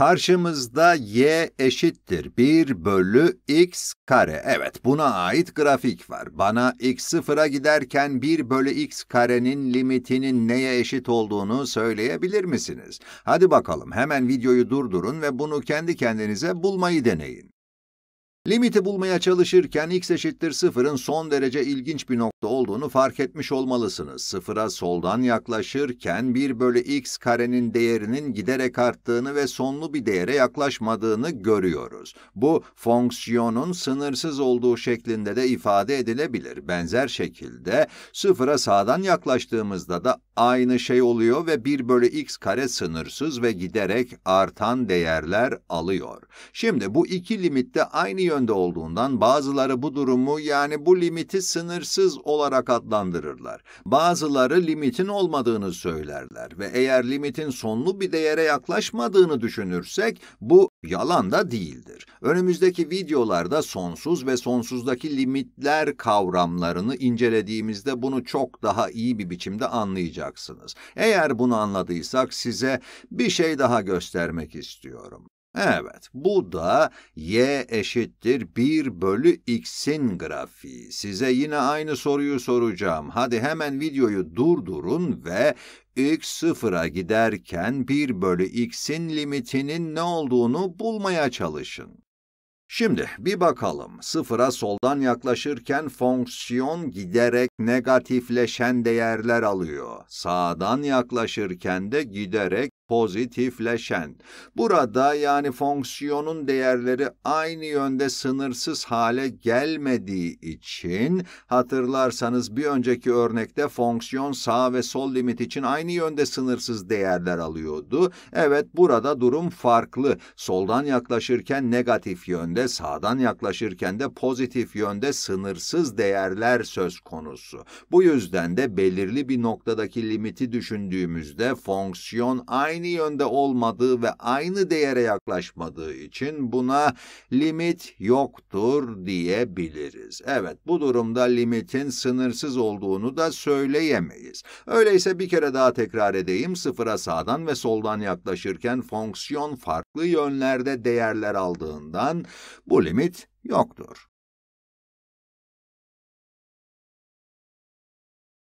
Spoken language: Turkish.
Karşımızda y eşittir 1 bölü x kare. Evet buna ait grafik var. Bana x sıfıra giderken 1 bölü x karenin limitinin neye eşit olduğunu söyleyebilir misiniz? Hadi bakalım hemen videoyu durdurun ve bunu kendi kendinize bulmayı deneyin. Limiti bulmaya çalışırken x eşittir sıfırın son derece ilginç bir nokta olduğunu fark etmiş olmalısınız. Sıfıra soldan yaklaşırken 1 bölü x karenin değerinin giderek arttığını ve sonlu bir değere yaklaşmadığını görüyoruz. Bu fonksiyonun sınırsız olduğu şeklinde de ifade edilebilir. Benzer şekilde sıfıra sağdan yaklaştığımızda da aynı şey oluyor ve 1 bölü x kare sınırsız ve giderek artan değerler alıyor. Şimdi bu iki limitte aynı yönde olduğundan bazıları bu durumu yani bu limiti sınırsız olarak adlandırırlar. Bazıları limitin olmadığını söylerler ve eğer limitin sonlu bir değere yaklaşmadığını düşünürsek bu yalan da değildir. Önümüzdeki videolarda sonsuz ve sonsuzdaki limitler kavramlarını incelediğimizde bunu çok daha iyi bir biçimde anlayacaksınız. Eğer bunu anladıysak size bir şey daha göstermek istiyorum. Evet, bu da y eşittir 1 bölü x'in grafiği. Size yine aynı soruyu soracağım. Hadi hemen videoyu durdurun ve x sıfıra giderken 1 bölü x'in limitinin ne olduğunu bulmaya çalışın. Şimdi bir bakalım, sıfıra soldan yaklaşırken fonksiyon giderek negatifleşen değerler alıyor. Sağdan yaklaşırken de giderek pozitifleşen. Burada yani fonksiyonun değerleri aynı yönde sınırsız hale gelmediği için hatırlarsanız bir önceki örnekte fonksiyon sağ ve sol limit için aynı yönde sınırsız değerler alıyordu. Evet burada durum farklı. Soldan yaklaşırken negatif yönde, sağdan yaklaşırken de pozitif yönde sınırsız değerler söz konusu. Bu yüzden de belirli bir noktadaki limiti düşündüğümüzde fonksiyon aynı aynı yönde olmadığı ve aynı değere yaklaşmadığı için buna limit yoktur diyebiliriz. Evet bu durumda limitin sınırsız olduğunu da söyleyemeyiz. Öyleyse bir kere daha tekrar edeyim. Sıfıra sağdan ve soldan yaklaşırken fonksiyon farklı yönlerde değerler aldığından bu limit yoktur.